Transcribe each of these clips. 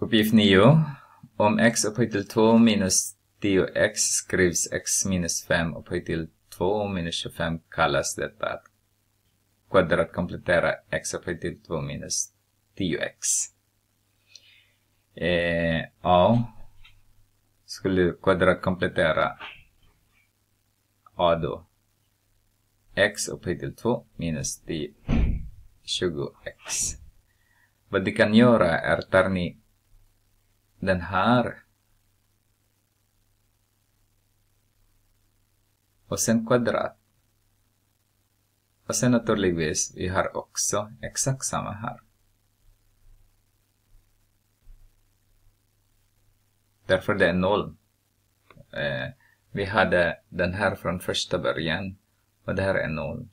Uppgift 9. Om x upphöjt till 2 minus 10x skrivs x minus 5 upphöjt till 2 minus 25 kallas detta att kvadratkomplettera x upphöjt till 2 minus 10x. Eh, A skulle kvadratkomplettera A då. x upphöjt till 2 minus 10, 20x. Vad du kan göra är tar ni den här. Och sen kvadrat. Och sen naturligtvis, vi har också exakt samma här. Därför det är noll. Eh, vi hade den här från första början och det här är noll.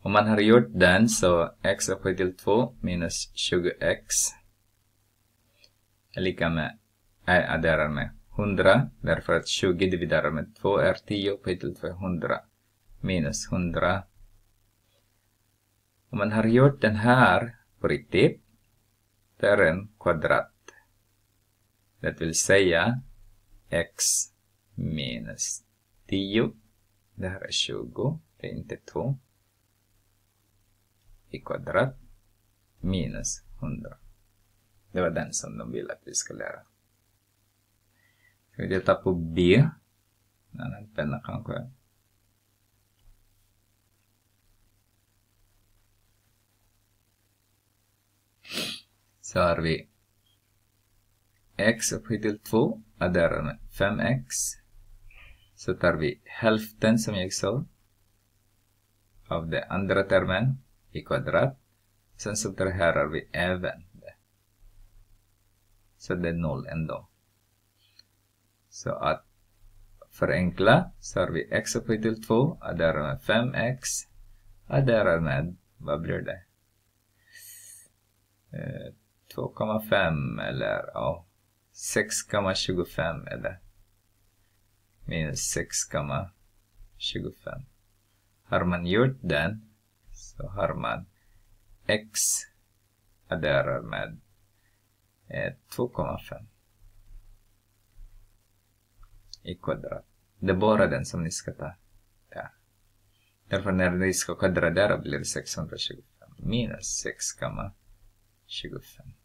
Om man har gjort den så x upphöjt till 2 minus 20x är lika med, är adderar med 100 därför att 20 dividerar med 2 är 10 upphöjt till 200 minus 100. Om man har gjort den här på riktigt, det är en kvadrat. Det vill säga x minus 10, det här är 20, det är inte 2, i kvadrat minus 100. Det var den som de ville att vi skulle lära. Ska vi titta på B? En annan penna kanske. Så har vi x upphöjt till 2, adderar med 5x. Så tar vi hälften som jag sa av den andra termen i kvadrat. Sen subtraherar vi även så det är 0 ändå. Så att förenkla så har vi x upphöjt till 2, adderar med 5x, adderar med, vad blir det? 2,5 eh, eller ja, 6,25 är det. Minus 6,25. Har man gjort den så har man x adderar med 2,5 eh, i kvadrat. Det är bara den som ni ska ta där. Därför när ni ska kvadradera blir det 625 minus 6,25.